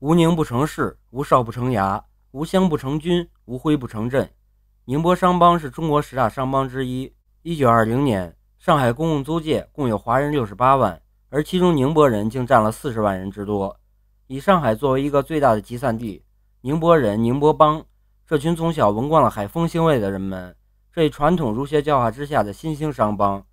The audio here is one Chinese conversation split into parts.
无宁不成市，无少不成衙，无乡不成军，无徽不成镇。宁波商帮是中国十大商帮之一。一九二零年，上海公共租界共有华人六十八万，而其中宁波人竟占了四十万人之多。以上海作为一个最大的集散地，宁波人、宁波帮，这群从小闻惯了海风腥味的人们，这一传统儒学教化之下的新兴商帮，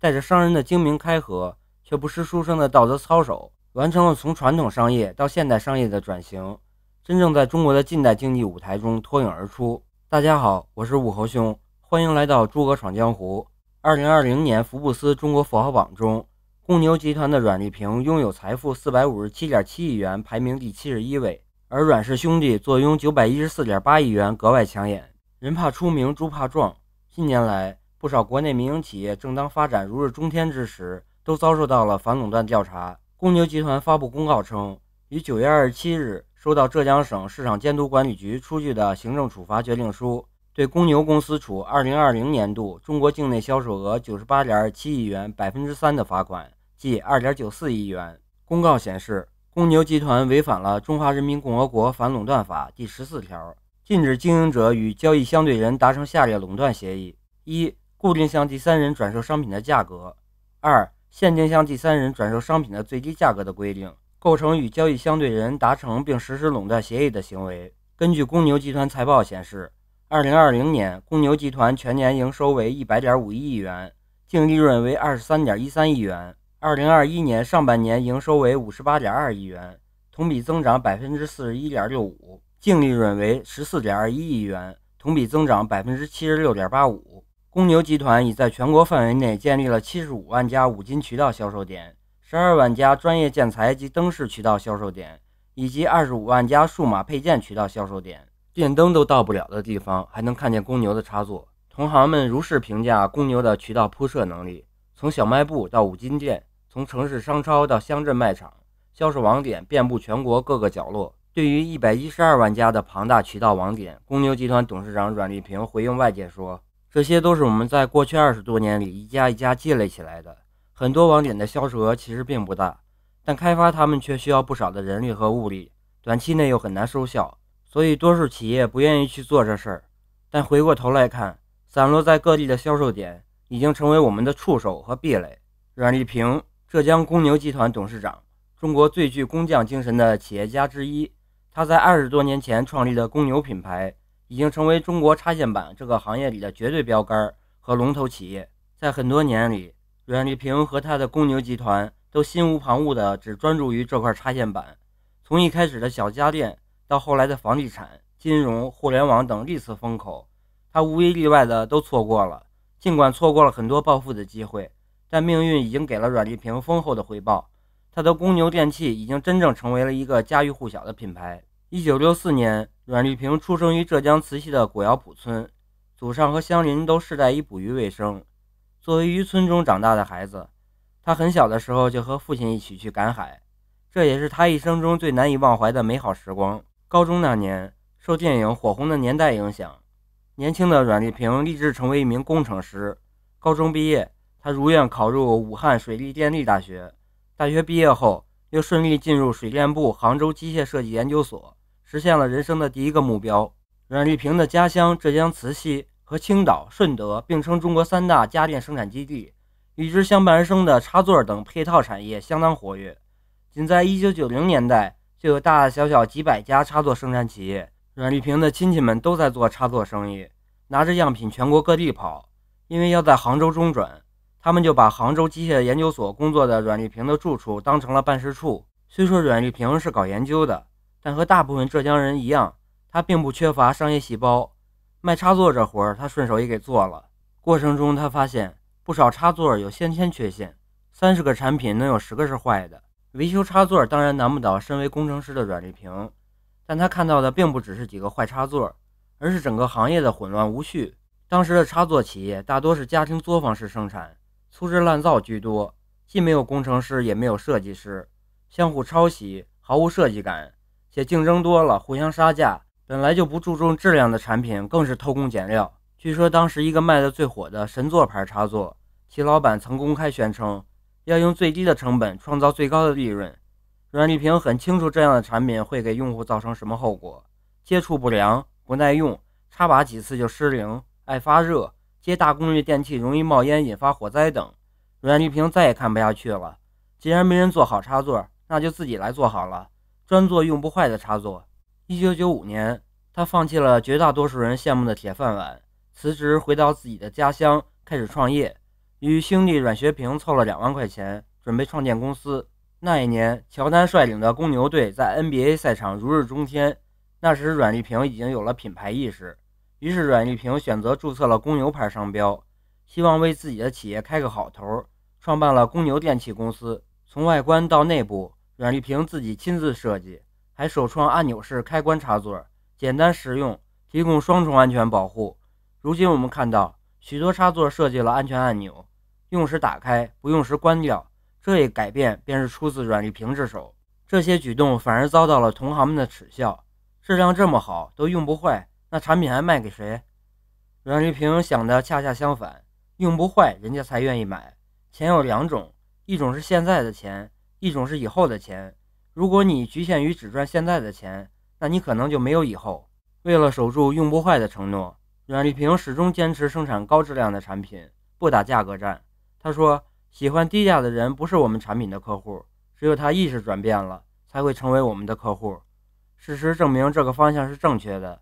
带着商人的精明开合，却不失书生的道德操守。完成了从传统商业到现代商业的转型，真正在中国的近代经济舞台中脱颖而出。大家好，我是武侯兄，欢迎来到诸葛闯江湖。二零二零年福布斯中国富豪榜中，公牛集团的阮立平拥有财富四百五十七点七亿元，排名第七十一位；而阮氏兄弟坐拥九百一十四点八亿元，格外抢眼。人怕出名，猪怕壮。近年来，不少国内民营企业正当发展如日中天之时，都遭受到了反垄断调查。公牛集团发布公告称，于九月二十七日收到浙江省市场监督管理局出具的行政处罚决定书，对公牛公司处二零二零年度中国境内销售额九十八点二七亿元百分之三的罚款，即二点九四亿元。公告显示，公牛集团违反了《中华人民共和国反垄断法》第十四条，禁止经营者与交易相对人达成下列垄断协议：一、固定向第三人转售商品的价格；二、现金向第三人转售商品的最低价格的规定，构成与交易相对人达成并实施垄断协议的行为。根据公牛集团财报显示，二零二零年公牛集团全年营收为一百点五亿元，净利润为二十三点一三亿元。二零二一年上半年营收为五十八点二亿元，同比增长百分之四十一点六五，净利润为十四点二一亿元，同比增长百分之七十六点八五。公牛集团已在全国范围内建立了七十五万家五金渠道销售点、十二万家专业建材及灯饰渠道销售点，以及二十五万家数码配件渠道销售点。电灯都到不了的地方，还能看见公牛的插座。同行们如是评价公牛的渠道铺设能力：从小卖部到五金店，从城市商超到乡镇卖场，销售网点遍布全国各个角落。对于一百一十二万家的庞大渠道网点，公牛集团董事长阮立平回应外界说。这些都是我们在过去二十多年里一家一家积累起来的。很多网点的销售额其实并不大，但开发他们却需要不少的人力和物力，短期内又很难收效，所以多数企业不愿意去做这事儿。但回过头来看，散落在各地的销售点已经成为我们的触手和壁垒。阮立平，浙江公牛集团董事长，中国最具工匠精神的企业家之一。他在二十多年前创立的公牛品牌。已经成为中国插线板这个行业里的绝对标杆和龙头企业。在很多年里，阮立平和他的公牛集团都心无旁骛的只专注于这块插线板。从一开始的小家电，到后来的房地产、金融、互联网等历次风口，他无一例外的都错过了。尽管错过了很多暴富的机会，但命运已经给了阮立平丰厚的回报。他的公牛电器已经真正成为了一个家喻户晓的品牌。一九六四年，阮立平出生于浙江慈溪的古窑浦村，祖上和乡邻都世代以捕鱼为生。作为渔村中长大的孩子，他很小的时候就和父亲一起去赶海，这也是他一生中最难以忘怀的美好时光。高中那年，受电影《火红的年代》影响，年轻的阮立平立志成为一名工程师。高中毕业，他如愿考入武汉水利电力大学。大学毕业后，又顺利进入水电部杭州机械设计研究所。实现了人生的第一个目标。阮立平的家乡浙江慈溪和青岛、顺德并称中国三大家电生产基地，与之相伴而生的插座等配套产业相当活跃。仅在1990年代，就有大大小小几百家插座生产企业。阮立平的亲戚们都在做插座生意，拿着样品全国各地跑，因为要在杭州中转，他们就把杭州机械研究所工作的阮立平的住处当成了办事处。虽说阮立平是搞研究的。但和大部分浙江人一样，他并不缺乏商业细胞。卖插座这活儿，他顺手也给做了。过程中，他发现不少插座有先天缺陷，三十个产品能有十个是坏的。维修插座当然难不倒身为工程师的阮丽萍，但他看到的并不只是几个坏插座，而是整个行业的混乱无序。当时的插座企业大多是家庭作坊式生产，粗制滥造居多，既没有工程师，也没有设计师，相互抄袭，毫无设计感。且竞争多了，互相杀价，本来就不注重质量的产品更是偷工减料。据说当时一个卖的最火的神作牌插座，其老板曾公开宣称要用最低的成本创造最高的利润。阮立平很清楚这样的产品会给用户造成什么后果：接触不良、不耐用、插拔几次就失灵、爱发热、接大功率电器容易冒烟引发火灾等。阮立平再也看不下去了，既然没人做好插座，那就自己来做好了。专做用不坏的插座。一九九五年，他放弃了绝大多数人羡慕的铁饭碗，辞职回到自己的家乡，开始创业。与兄弟阮学平凑了两万块钱，准备创建公司。那一年，乔丹率领的公牛队在 NBA 赛场如日中天。那时，阮立平已经有了品牌意识，于是阮立平选择注册了“公牛”牌商标，希望为自己的企业开个好头。创办了公牛电器公司，从外观到内部。阮立平自己亲自设计，还首创按钮式开关插座，简单实用，提供双重安全保护。如今我们看到许多插座设计了安全按钮，用时打开，不用时关掉。这一改变便是出自阮立平之手。这些举动反而遭到了同行们的耻笑：质量这么好，都用不坏，那产品还卖给谁？阮立平想的恰恰相反，用不坏人家才愿意买。钱有两种，一种是现在的钱。一种是以后的钱，如果你局限于只赚现在的钱，那你可能就没有以后。为了守住用不坏的承诺，阮丽萍始终坚持生产高质量的产品，不打价格战。他说：“喜欢低价的人不是我们产品的客户，只有他意识转变了，才会成为我们的客户。”事实证明，这个方向是正确的。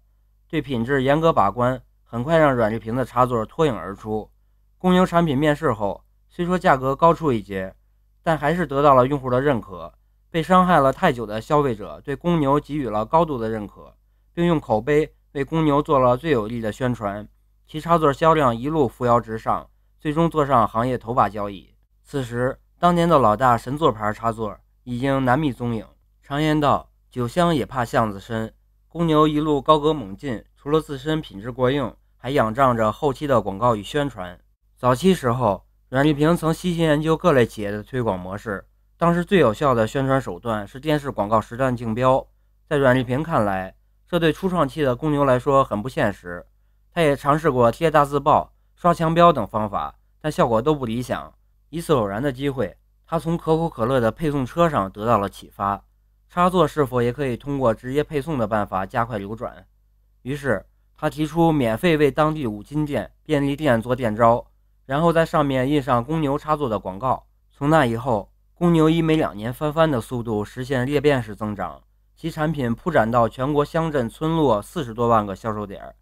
对品质严格把关，很快让阮丽萍的插座脱颖而出。公牛产品面世后，虽说价格高出一截。但还是得到了用户的认可，被伤害了太久的消费者对公牛给予了高度的认可，并用口碑为公牛做了最有力的宣传，其插座销量一路扶摇直上，最终坐上行业头把交椅。此时，当年的老大神作牌插座已经难觅踪影。常言道，酒香也怕巷子深，公牛一路高歌猛进，除了自身品质过硬，还仰仗着后期的广告与宣传。早期时候。阮立平曾悉心研究各类企业的推广模式。当时最有效的宣传手段是电视广告、实战竞标。在阮立平看来，这对初创期的公牛来说很不现实。他也尝试过贴大字报、刷墙标等方法，但效果都不理想。一次偶然的机会，他从可口可乐的配送车上得到了启发：插座是否也可以通过直接配送的办法加快流转？于是他提出免费为当地五金店、便利店做店招。然后在上面印上公牛插座的广告。从那以后，公牛以每两年翻番的速度实现裂变式增长，其产品铺展到全国乡镇村落四十多万个销售点，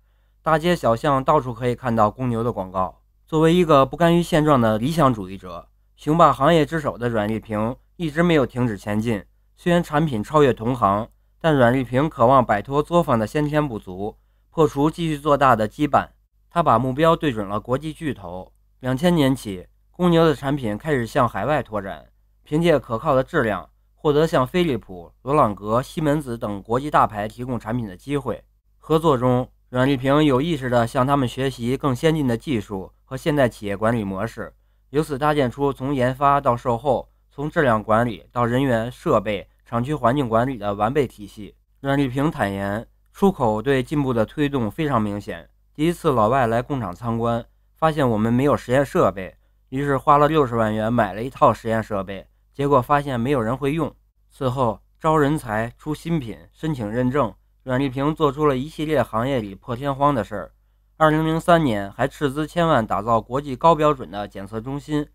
大街小巷到处可以看到公牛的广告。作为一个不甘于现状的理想主义者，雄霸行业之首的阮立平一直没有停止前进。虽然产品超越同行，但阮立平渴望摆脱作坊的先天不足，破除继续做大的羁绊。他把目标对准了国际巨头。两千年起，公牛的产品开始向海外拓展，凭借可靠的质量，获得向飞利浦、罗朗格、西门子等国际大牌提供产品的机会。合作中，阮丽萍有意识地向他们学习更先进的技术和现代企业管理模式，由此搭建出从研发到售后、从质量管理到人员、设备、厂区环境管理的完备体系。阮丽萍坦言，出口对进步的推动非常明显。第一次老外来工厂参观。发现我们没有实验设备，于是花了六十万元买了一套实验设备。结果发现没有人会用。此后，招人才、出新品、申请认证，阮丽萍做出了一系列行业里破天荒的事儿。二零零三年，还斥资千万打造国际高标准的检测中心，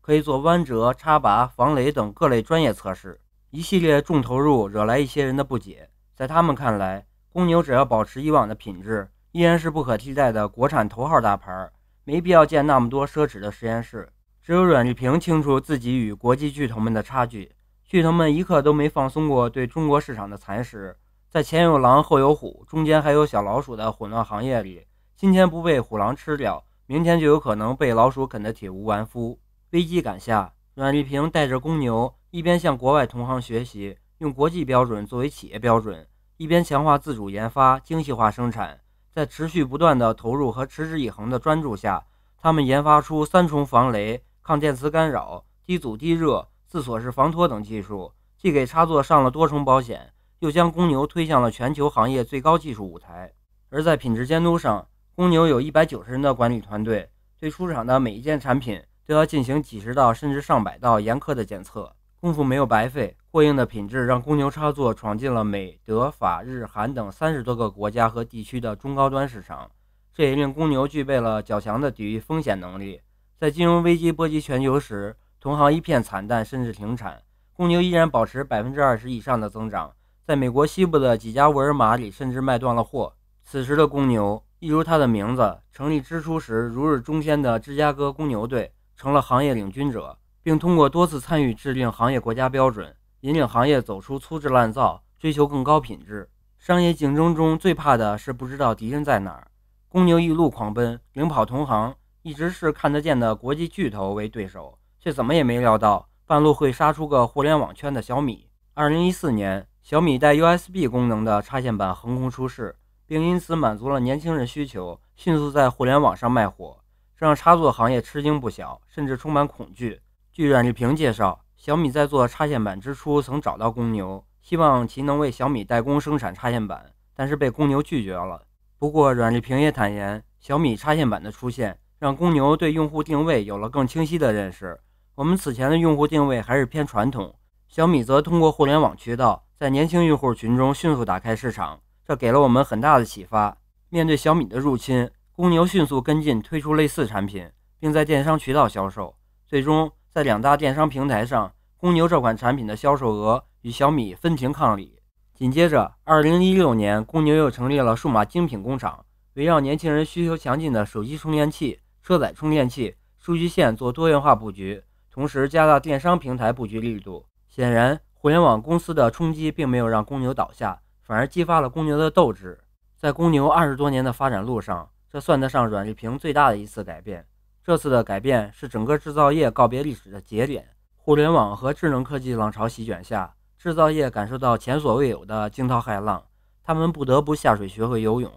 可以做弯折、插拔、防雷等各类专业测试。一系列重投入惹来一些人的不解，在他们看来，公牛只要保持以往的品质，依然是不可替代的国产头号大牌儿。没必要建那么多奢侈的实验室。只有阮立平清楚自己与国际巨头们的差距。巨头们一刻都没放松过对中国市场的蚕食。在前有狼后有虎，中间还有小老鼠的混乱行业里，今天不被虎狼吃掉，明天就有可能被老鼠啃得体无完肤。危机感下，阮立平带着公牛，一边向国外同行学习，用国际标准作为企业标准，一边强化自主研发、精细化生产。在持续不断的投入和持之以恒的专注下，他们研发出三重防雷、抗电磁干扰、低阻低热、自锁式防脱等技术，既给插座上了多重保险，又将公牛推向了全球行业最高技术舞台。而在品质监督上，公牛有一百九十人的管理团队，对出厂的每一件产品都要进行几十道甚至上百道严苛的检测，功夫没有白费。过硬的品质让公牛插座闯进了美、德、法、日、韩等三十多个国家和地区的中高端市场，这也令公牛具备了较强的抵御风险能力。在金融危机波及全球时，同行一片惨淡，甚至停产，公牛依然保持百分之二十以上的增长。在美国西部的几家沃尔玛里，甚至卖断了货。此时的公牛，一如它的名字，成立之初时如日中天的芝加哥公牛队，成了行业领军者，并通过多次参与制定行业国家标准。引领行业走出粗制滥造，追求更高品质。商业竞争中最怕的是不知道敌人在哪儿。公牛一路狂奔，领跑同行，一直是看得见的国际巨头为对手，却怎么也没料到半路会杀出个互联网圈的小米。二零一四年，小米带 USB 功能的插线板横空出世，并因此满足了年轻人需求，迅速在互联网上卖火，让插座行业吃惊不小，甚至充满恐惧。据阮丽萍介绍。小米在做插线板之初，曾找到公牛，希望其能为小米代工生产插线板，但是被公牛拒绝了。不过，阮立平也坦言，小米插线板的出现，让公牛对用户定位有了更清晰的认识。我们此前的用户定位还是偏传统，小米则通过互联网渠道，在年轻用户群中迅速打开市场，这给了我们很大的启发。面对小米的入侵，公牛迅速跟进，推出类似产品，并在电商渠道销售，最终。在两大电商平台上，公牛这款产品的销售额与小米分庭抗礼。紧接着，二零一六年，公牛又成立了数码精品工厂，围绕年轻人需求强劲的手机充电器、车载充电器、数据线做多元化布局，同时加大电商平台布局力度。显然，互联网公司的冲击并没有让公牛倒下，反而激发了公牛的斗志。在公牛二十多年的发展路上，这算得上阮立平最大的一次改变。这次的改变是整个制造业告别历史的节点。互联网和智能科技浪潮席卷下，制造业感受到前所未有的惊涛骇浪，他们不得不下水学会游泳。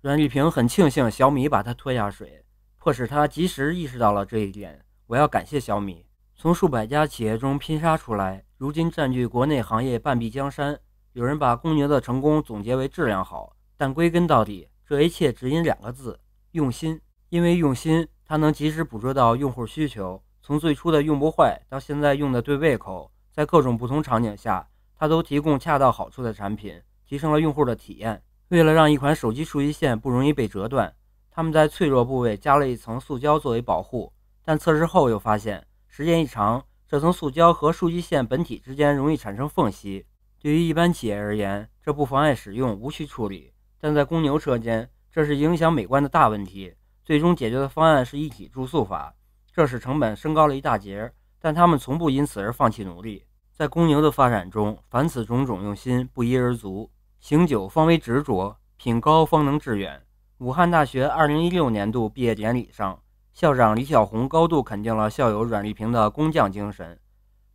阮立平很庆幸小米把他拖下水，迫使他及时意识到了这一点。我要感谢小米，从数百家企业中拼杀出来，如今占据国内行业半壁江山。有人把公牛的成功总结为质量好，但归根到底，这一切只因两个字：用心。因为用心。它能及时捕捉到用户需求，从最初的用不坏到现在用的对胃口，在各种不同场景下，它都提供恰到好处的产品，提升了用户的体验。为了让一款手机数据线不容易被折断，他们在脆弱部位加了一层塑胶作为保护，但测试后又发现，时间一长，这层塑胶和数据线本体之间容易产生缝隙。对于一般企业而言，这不妨碍使用，无需处理；但在公牛车间，这是影响美观的大问题。最终解决的方案是一体注塑法，这使成本升高了一大截，但他们从不因此而放弃努力。在公牛的发展中，凡此种种用心不一而足，行久方为执着，品高方能致远。武汉大学二零一六年度毕业典礼上，校长李小红高度肯定了校友阮立平的工匠精神。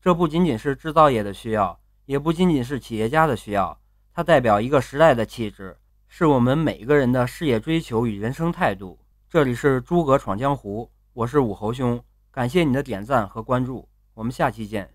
这不仅仅是制造业的需要，也不仅仅是企业家的需要，它代表一个时代的气质，是我们每个人的事业追求与人生态度。这里是诸葛闯江湖，我是武侯兄，感谢你的点赞和关注，我们下期见。